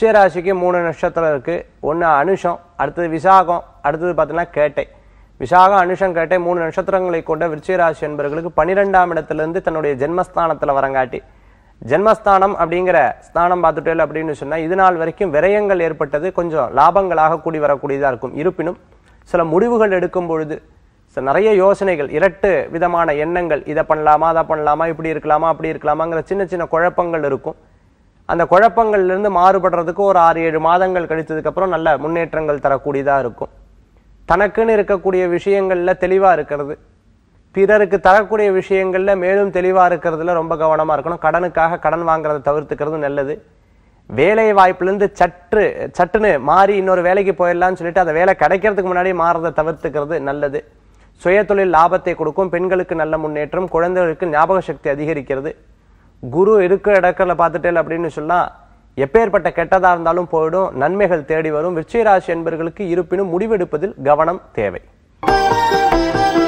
விருச்சய ராசிக்கு மூணு நட்சத்திரம் இருக்குது ஒன்று அனுஷம் அடுத்தது விசாகம் அடுத்தது பார்த்தீங்கன்னா கேட்டை விசாகம் அனுஷம் கேட்டை மூணு நட்சத்திரங்களை கொண்ட விருச்சிக ராசி என்பவர்களுக்கு பன்னிரெண்டாம் இடத்துலேருந்து தன்னுடைய ஜென்மஸ்தானத்தில் வரங்காட்டி ஜென்மஸ்தானம் அப்படிங்கிற ஸ்தானம் பார்த்துட்டேல் அப்படின்னு சொன்னால் இது நாள் வரைக்கும் விரயங்கள் ஏற்பட்டது கொஞ்சம் லாபங்களாக கூடி வரக்கூடியதாக இருக்கும் இருப்பினும் சில முடிவுகள் எடுக்கும் பொழுது சில நிறைய யோசனைகள் இரட்டு விதமான எண்ணங்கள் இதை பண்ணலாமா அதை பண்ணலாமா இப்படி இருக்கலாமா அப்படி இருக்கலாமாங்கிற சின்ன சின்ன குழப்பங்கள் இருக்கும் அந்த குழப்பங்கள்லேருந்து மாறுபடுறதுக்கு ஒரு ஆறு ஏழு மாதங்கள் கழித்ததுக்கப்புறம் நல்ல முன்னேற்றங்கள் தரக்கூடியதாக இருக்கும் தனக்குன்னு இருக்கக்கூடிய விஷயங்களில் தெளிவாக இருக்கிறது பிறருக்கு தரக்கூடிய விஷயங்களில் மேலும் தெளிவாக இருக்கிறதுல ரொம்ப கவனமாக இருக்கணும் கடனுக்காக கடன் வாங்குறதை தவிர்த்துக்கிறது நல்லது வேலை வாய்ப்புலேருந்து சற்று சட்டுன்னு மாறி இன்னொரு வேலைக்கு போயிடலாம்னு சொல்லிட்டு அந்த வேலை கிடைக்கிறதுக்கு முன்னாடி மாறுறதை தவிர்த்துக்கிறது நல்லது சுயதொழில் லாபத்தை கொடுக்கும் பெண்களுக்கு நல்ல முன்னேற்றம் குழந்தைகளுக்கு ஞாபக சக்தி அதிகரிக்கிறது குரு இருக்கிற இடக்கல பார்த்துட்டேன் அப்படின்னு சொன்னால் எப்பேற்பட்ட கெட்டதாக இருந்தாலும் போயிடும் நன்மைகள் தேடி வரும் விருச்சிகராசி என்பவர்களுக்கு இருப்பினும் முடிவெடுப்பதில் கவனம் தேவை